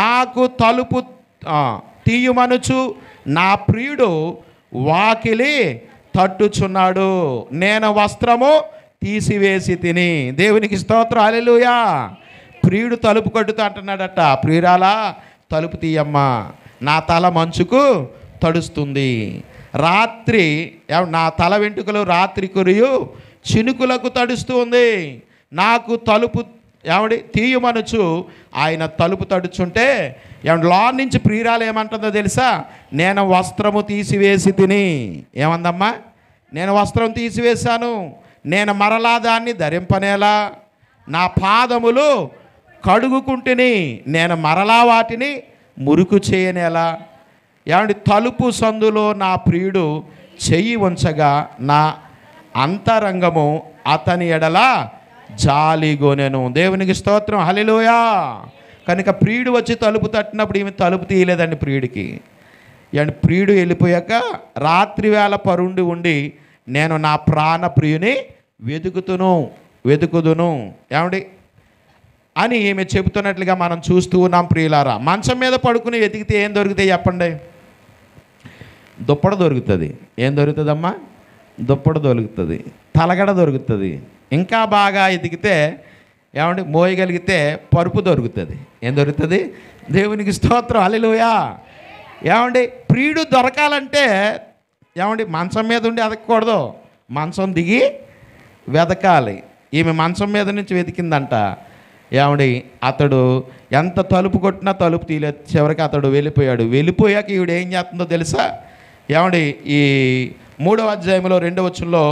నాకు తలుపు తీయమనుచు నా ప్రియుడు వాకిలి తట్టుచున్నాడు నేను వస్త్రము తీసివేసి తిని దేవునికి స్తోత్ర అలెలుయా ప్రియుడు తలుపు కట్టుతా అంటున్నాడట ప్రియురాలా తలుపు తీయమ్మా నా తల మంచుకు తడుస్తుంది రాత్రి నా తల వెంట్రుకలు రాత్రి కురియు చినుకులకు తడుస్తుంది నాకు తలుపు ఏమండి తీయమనుచు ఆయన తలుపు తడుచుంటే ఏమంటే లా నుంచి ప్రియురాలు ఏమంటుందో తెలుసా నేను వస్త్రము తీసివేసి తిని ఏమందమ్మా నేను వస్త్రం తీసివేశాను నేను మరలా దాన్ని ధరింపనేలా నా పాదములు కడుగుకుంటుని నేను మరలా వాటిని మురుకు చేయనేలా ఏమండి తలుపు సందులో నా ప్రియుడు చెయ్యి ఉంచగా నా అంతరంగము అతని ఎడల జాలిగొనెను దేవునికి స్తోత్రం హలిలోయా కనుక ప్రియుడు వచ్చి తలుపు తట్టినప్పుడు ఈమె తలుపు తీయలేదండి ప్రియుడికి అండ్ ప్రియుడు వెళ్ళిపోయాక రాత్రివేళ పరుండి ఉండి నేను నా ప్రాణ ప్రియుని వెతుకుతును వెతుకుదును ఏమండి అని ఈమె చెబుతున్నట్లుగా మనం చూస్తూ ఉన్నాం ప్రియులారా మంచం మీద పడుకుని వెతికితే ఏం దొరుకుతాయి చెప్పండి దుప్పడ దొరుకుతుంది ఏం దొరుకుతుందమ్మా దుప్పడ దొరుకుతుంది తలగడ దొరుకుతుంది ఇంకా బాగా ఎదిగితే ఏమంటే మోయగలిగితే పరుపు దొరుకుతుంది ఏం దొరుకుతుంది దేవునికి స్తోత్రం అల్లెలుయా ఏమండి ప్రియుడు దొరకాలంటే ఏమండి మంచం మీద ఉండి అదకూడదు మంచం దిగి వెదకాలి ఈమె మంచం మీద నుంచి వెతికిందంట ఏమండి అతడు ఎంత తలుపు కొట్టినా తలుపు తీయలేదు చివరికి అతడు వెళ్ళిపోయాడు వెళ్ళిపోయాక ఈవిడ ఏం చేస్తుందో తెలుసా ఏమండి ఈ మూడవ అధ్యాయంలో రెండవ వచ్చుల్లో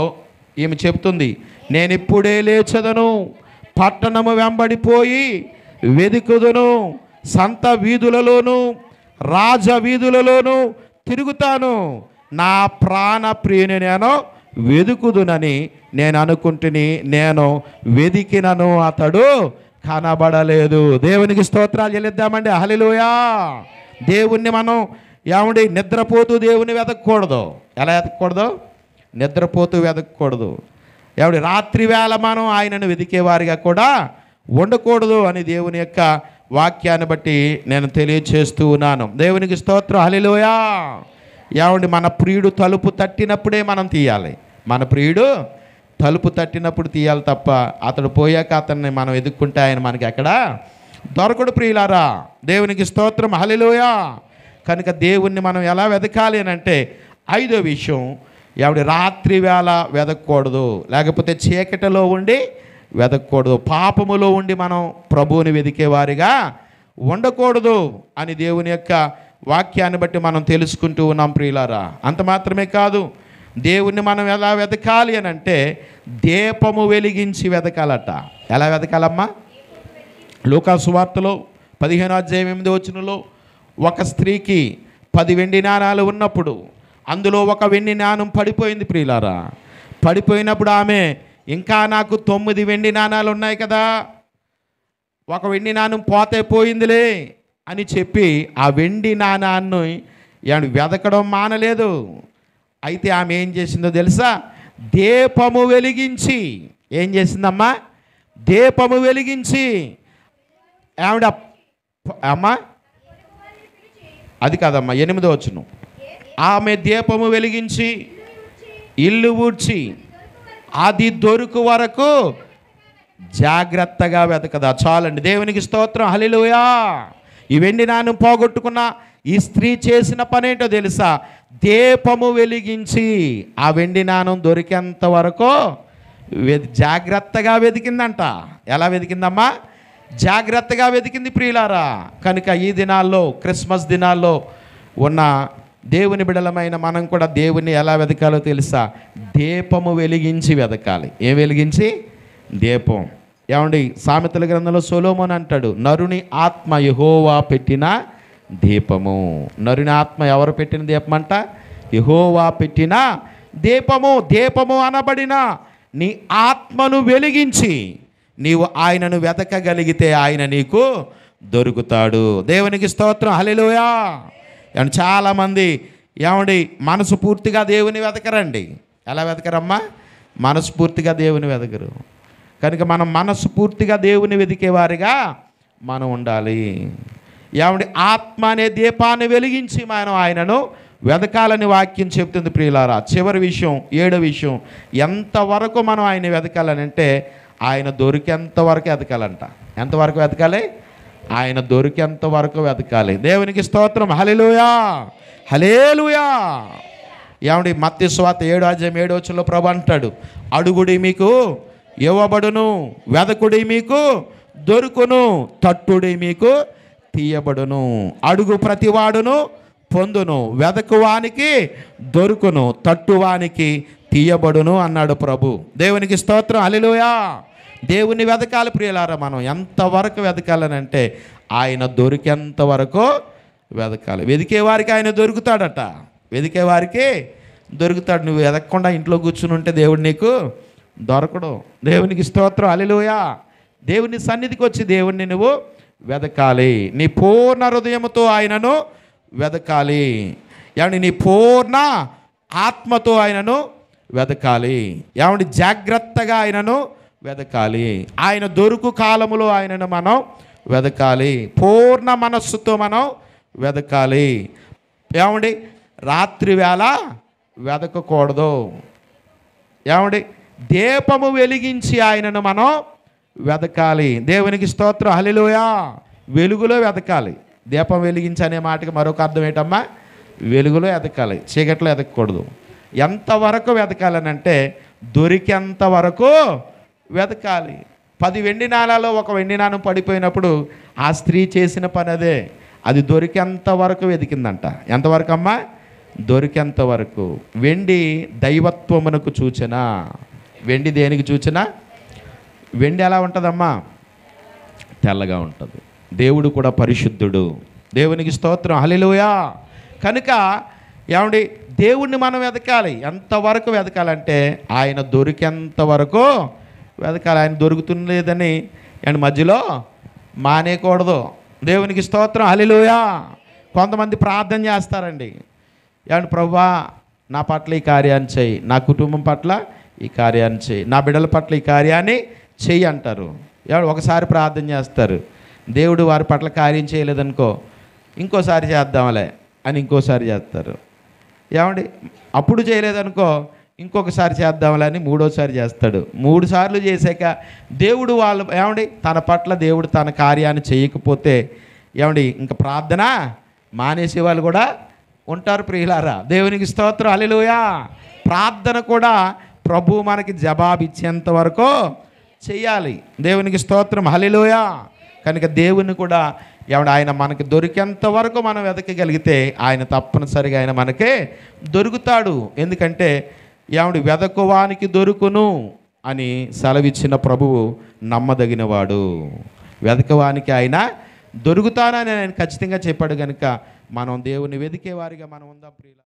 ఈమె చెప్తుంది నేను ఇప్పుడే లేచదను పట్టణము వెంబడిపోయి వెదుకుదును సంత వీధులలోను రాజ వీధులలోను తిరుగుతాను నా ప్రాణ ప్రియుని నేను వెదుకుదునని నేను అనుకుంటుని నేను వెదికినను అతడు కనబడలేదు దేవునికి స్తోత్రాలు చెల్లిద్దామండి హలిలోయా దేవుణ్ణి మనం ఏమండి నిద్రపోతూ దేవుని వెతకూడదు ఎలా వెతకూడదు నిద్రపోతూ వెతకూడదు ఎవడి రాత్రి వేళ మనం ఆయనను వెతికేవారిగా కూడా ఉండకూడదు అని దేవుని యొక్క వాక్యాన్ని బట్టి నేను తెలియచేస్తూ ఉన్నాను దేవునికి స్తోత్రం హలిలోయా ఏమండి మన ప్రియుడు తలుపు తట్టినప్పుడే మనం తీయాలి మన ప్రియుడు తలుపు తట్టినప్పుడు తీయాలి తప్ప అతడు పోయాక అతన్ని మనం ఎదుక్కుంటే ఆయన మనకి ఎక్కడ దొరకడు ప్రియులారా దేవునికి స్తోత్రం హలిలోయా కనుక దేవుణ్ణి మనం ఎలా వెతకాలి అని అంటే ఐదో విషయం ఆవిడ రాత్రి వేళ వెదకూడదు లేకపోతే చీకటిలో ఉండి వెదకూడదు పాపములో ఉండి మనం ప్రభువుని వెదికేవారిగా ఉండకూడదు అని దేవుని యొక్క వాక్యాన్ని బట్టి మనం తెలుసుకుంటూ ఉన్నాం ప్రియులారా అంత మాత్రమే కాదు దేవుణ్ణి మనం ఎలా వెతకాలి అని అంటే దీపము వెలిగించి వెతకాలట ఎలా వెతకాలమ్మా సువార్తలో పదిహేను అధ్యాయం ఎనిమిది వచ్చినలో ఒక స్త్రీకి పది వెండి నాణాలు ఉన్నప్పుడు అందులో ఒక వెండి నాణం పడిపోయింది ప్రియులారా పడిపోయినప్పుడు ఆమె ఇంకా నాకు తొమ్మిది వెండి నాణాలు ఉన్నాయి కదా ఒక వెండి నాణం పోతే పోయిందిలే అని చెప్పి ఆ వెండి నాణాన్ని వెదకడం మానలేదు అయితే ఆమె ఏం చేసిందో తెలుసా దీపము వెలిగించి ఏం చేసిందమ్మా దీపము వెలిగించి ఆవిడ అమ్మా అది కాదమ్మా ఎనిమిదో వచ్చును ఆమె దీపము వెలిగించి ఇల్లు ఊడ్చి అది దొరుకు వరకు జాగ్రత్తగా వెతకదా చాలండి దేవునికి స్తోత్రం హలిలుయా ఇవన్నీ నాను పోగొట్టుకున్న ఈ స్త్రీ చేసిన పనేంటో తెలుసా దీపము వెలిగించి ఆ వెండి నాణం దొరికేంత వరకు జాగ్రత్తగా వెతికిందంట ఎలా వెతికిందమ్మా జాగ్రత్తగా వెతికింది ప్రియులారా కనుక ఈ దినాల్లో క్రిస్మస్ దినాల్లో ఉన్న దేవుని బిడలమైన మనం కూడా దేవుని ఎలా వెతకాలో తెలుసా దీపము వెలిగించి వెతకాలి ఏ వెలిగించి దీపం ఏమండి సామెతల గ్రంథంలో సొలోమోన్ అంటాడు నరుని ఆత్మ యహోవా పెట్టిన దీపము నరుని ఆత్మ ఎవరు పెట్టిన దీపం అంట యహోవా పెట్టిన దీపము దీపము అనబడిన నీ ఆత్మను వెలిగించి నీవు ఆయనను వెతకగలిగితే ఆయన నీకు దొరుకుతాడు దేవునికి స్తోత్రం హలిలోయా ఏమంటే చాలామంది ఏమండి మనసు పూర్తిగా దేవుని వెతకరండి ఎలా వెతకరమ్మా మనస్ఫూర్తిగా దేవుని వెతకరు కనుక మనం మనస్ఫూర్తిగా దేవుని వెతికేవారిగా మనం ఉండాలి ఏమండి ఆత్మ అనే దీపాన్ని వెలిగించి మనం ఆయనను వెతకాలని వాక్యం చెప్తుంది ప్రియులారా చివరి విషయం ఏడో విషయం ఎంతవరకు మనం ఆయన వెతకాలని అంటే ఆయన దొరికేంతవరకు వెతకాలంట ఎంతవరకు వెతకాలి ఆయన దొరికేంత వరకు వెతకాలి దేవునికి స్తోత్రం హలేలుయా హలేలుయా ఏమండి మత్తి స్వాత ఏడు అజయం ఏడు వచ్చిన ప్రభు అంటాడు అడుగుడి మీకు ఇవ్వబడును వెదకుడి మీకు దొరుకును తట్టుడి మీకు తీయబడును అడుగు ప్రతివాడును పొందును వెదకువానికి దొరుకును తట్టువానికి తీయబడును అన్నాడు ప్రభు దేవునికి స్తోత్రం అలిలోయా దేవుని వెతకాలి ప్రియులారా మనం ఎంతవరకు వెదకాలనంటే ఆయన దొరికేంత వరకు వెతకాలి వెతికే వారికి ఆయన దొరుకుతాడట వెతికే వారికి దొరుకుతాడు నువ్వు వెదకకుండా ఇంట్లో కూర్చుని ఉంటే దేవుడు నీకు దొరకడు దేవునికి స్తోత్రం అలిలోయా దేవుని సన్నిధికి వచ్చి దేవుణ్ణి నువ్వు వెదకాలి నీ పూర్ణ హృదయముతో ఆయనను వెదకాలి ఏమంటే నీ పూర్ణ ఆత్మతో ఆయనను వెదకాలి ఏమంటే జాగ్రత్తగా ఆయనను వెదకాలి ఆయన దొరుకు కాలములో ఆయనను మనం వెదకాలి పూర్ణ మనస్సుతో మనం వెదకాలి ఏమండి రాత్రి వేళ వెదకకూడదు ఏమండి దీపము వెలిగించి ఆయనను మనం వెదకాలి దేవునికి స్తోత్రం హలిలోయా వెలుగులో వెదకాలి దీపం వెలిగించి అనే మాటకి మరొక అర్థం ఏంటమ్మా వెలుగులో వెదకాలి చీకట్లో వెదకకూడదు ఎంతవరకు వెదకాలనంటే దొరికేంత వరకు వెతకాలి పది వెండి నాళాలో ఒక వెండి నాణం పడిపోయినప్పుడు ఆ స్త్రీ చేసిన పని అదే అది దొరికేంత వరకు వెతికిందంట ఎంతవరకు అమ్మా దొరికేంత వరకు వెండి దైవత్వమునకు చూచిన వెండి దేనికి చూచిన వెండి ఎలా ఉంటుందమ్మా తెల్లగా ఉంటుంది దేవుడు కూడా పరిశుద్ధుడు దేవునికి స్తోత్రం హలిలోయా కనుక ఏమండి దేవుణ్ణి మనం వెతకాలి ఎంతవరకు వెతకాలంటే ఆయన దొరికేంత వరకు వెతకాలి ఆయన దొరుకుతుండలేదని అండ్ మధ్యలో మానేయకూడదు దేవునికి స్తోత్రం అలిలోయా కొంతమంది ప్రార్థన చేస్తారండి ఏమంటే ప్రభా నా పట్ల ఈ కార్యాన్ని చేయి నా కుటుంబం పట్ల ఈ కార్యాన్ని చేయి నా బిడ్డల పట్ల ఈ కార్యాన్ని చెయ్యి అంటారు ఏమంటే ఒకసారి ప్రార్థన చేస్తారు దేవుడు వారి పట్ల కార్యం చేయలేదనుకో ఇంకోసారి చేద్దాంలే అని ఇంకోసారి చేస్తారు ఏమండి అప్పుడు చేయలేదనుకో ఇంకొకసారి చేద్దాంలని మూడోసారి చేస్తాడు మూడు సార్లు చేశాక దేవుడు వాళ్ళు ఏమండి తన పట్ల దేవుడు తన కార్యాన్ని చేయకపోతే ఏమండి ఇంక ప్రార్థన మానేసే వాళ్ళు కూడా ఉంటారు ప్రియులారా దేవునికి స్తోత్రం అలెలుయా ప్రార్థన కూడా ప్రభు మనకి జవాబు ఇచ్చేంత వరకు చేయాలి దేవునికి స్తోత్రం హలిలోయా కనుక దేవుని కూడా ఏమన్నా ఆయన మనకి దొరికేంత వరకు మనం వెతకగలిగితే ఆయన తప్పనిసరిగా ఆయన మనకే దొరుకుతాడు ఎందుకంటే ఆవిడ వెదకువానికి దొరుకును అని సెలవిచ్చిన ప్రభువు నమ్మదగినవాడు వెదకవానికి ఆయన దొరుకుతానని ఆయన ఖచ్చితంగా చెప్పాడు కనుక మనం దేవుని వారిగా మనం ఉందాం ప్రియుల